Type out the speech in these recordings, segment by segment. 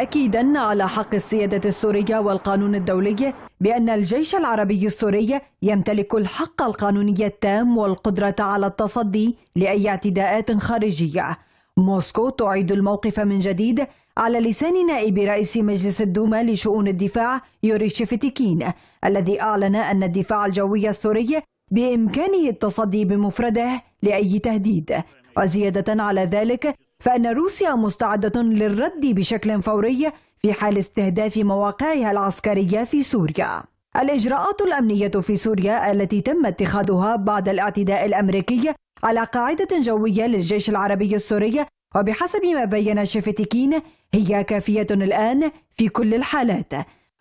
تأكيدا على حق السيادة السورية والقانون الدولي بأن الجيش العربي السوري يمتلك الحق القانوني التام والقدرة على التصدي لأي اعتداءات خارجية موسكو تعيد الموقف من جديد على لسان نائب رئيس مجلس الدوما لشؤون الدفاع يوري شفتيكين الذي أعلن أن الدفاع الجوي السوري بإمكانه التصدي بمفرده لأي تهديد وزيادة على ذلك فأن روسيا مستعدة للرد بشكل فوري في حال استهداف مواقعها العسكرية في سوريا. الإجراءات الأمنية في سوريا التي تم اتخاذها بعد الاعتداء الأمريكي على قاعدة جوية للجيش العربي السوري وبحسب ما بين شفتكين هي كافية الآن في كل الحالات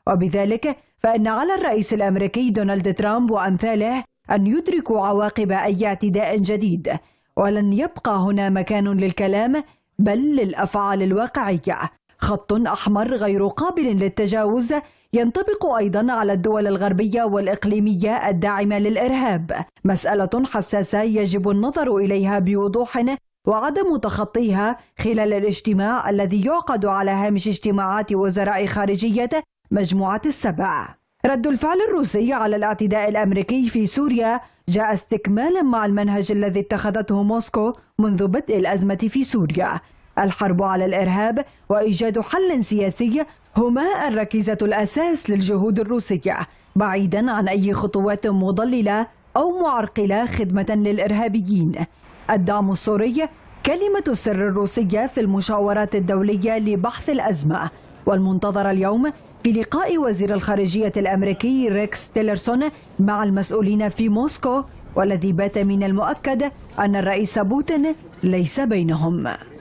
وبذلك فإن على الرئيس الأمريكي دونالد ترامب وأمثاله أن يدركوا عواقب أي اعتداء جديد ولن يبقى هنا مكان للكلام بل للافعال الواقعيه خط احمر غير قابل للتجاوز ينطبق ايضا على الدول الغربيه والاقليميه الداعمه للارهاب مساله حساسه يجب النظر اليها بوضوح وعدم تخطيها خلال الاجتماع الذي يعقد على هامش اجتماعات وزراء خارجيه مجموعه السبع رد الفعل الروسي على الاعتداء الامريكي في سوريا جاء استكمالا مع المنهج الذي اتخذته موسكو منذ بدء الازمه في سوريا الحرب على الارهاب وايجاد حل سياسي هما الركيزه الاساس للجهود الروسيه بعيدا عن اي خطوات مضلله او معرقله خدمه للارهابيين الدعم السوري كلمه السر الروسيه في المشاورات الدوليه لبحث الازمه والمنتظر اليوم بلقاء وزير الخارجية الأمريكي ريكس تيلرسون مع المسؤولين في موسكو والذي بات من المؤكد أن الرئيس بوتين ليس بينهم